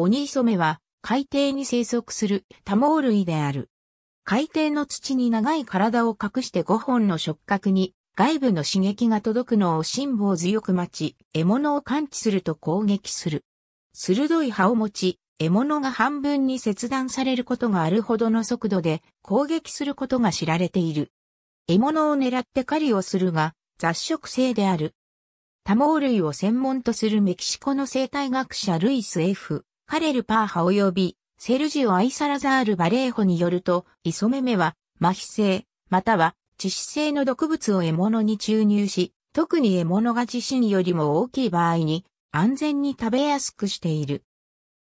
オニイソメは海底に生息する多毛類である。海底の土に長い体を隠して5本の触覚に外部の刺激が届くのを辛抱強く待ち、獲物を感知すると攻撃する。鋭い歯を持ち、獲物が半分に切断されることがあるほどの速度で攻撃することが知られている。獲物を狙って狩りをするが雑食性である。多毛類を専門とするメキシコの生態学者ルイス・ F・ カレル・パーハ及びセルジオ・アイサラザール・バレーホによると、イソメメは麻痺性、または致死性の毒物を獲物に注入し、特に獲物が自身よりも大きい場合に安全に食べやすくしている。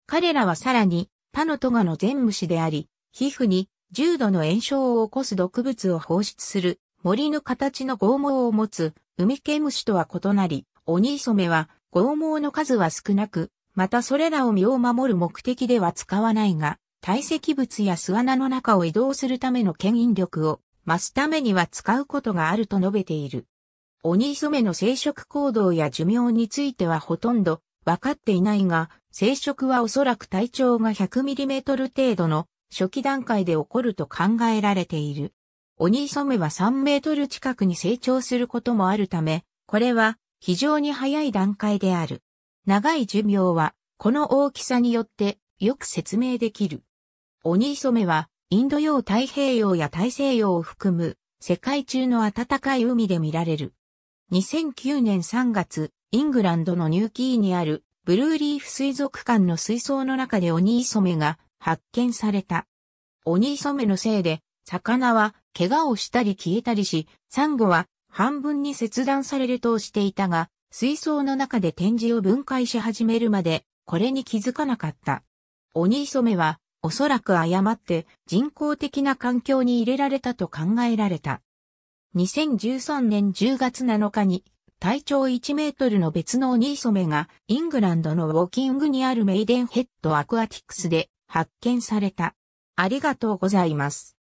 彼らはさらに他のトガの全虫であり、皮膚に重度の炎症を起こす毒物を放出する森の形の剛毛を持つウミケムシとは異なり、オニイソメは剛毛の数は少なく、またそれらを身を守る目的では使わないが、堆積物や巣穴の中を移動するための牽引力を増すためには使うことがあると述べている。オニソメの生殖行動や寿命についてはほとんど分かっていないが、生殖はおそらく体長が 100mm 程度の初期段階で起こると考えられている。オニソメは3メートル近くに成長することもあるため、これは非常に早い段階である。長い寿命は、この大きさによってよく説明できる。オニイソメは、インド洋太平洋や大西洋を含む、世界中の暖かい海で見られる。2009年3月、イングランドのニューキーにある、ブルーリーフ水族館の水槽の中でオニイソメが発見された。オニイソメのせいで、魚は怪我をしたり消えたりし、サンゴは半分に切断されるとしていたが、水槽の中で展示を分解し始めるまで、これに気づかなかった。鬼磯目は、おそらく誤って人工的な環境に入れられたと考えられた。2013年10月7日に体長1メートルの別の鬼磯目がイングランドのウォーキングにあるメイデンヘッドアクアティクスで発見された。ありがとうございます。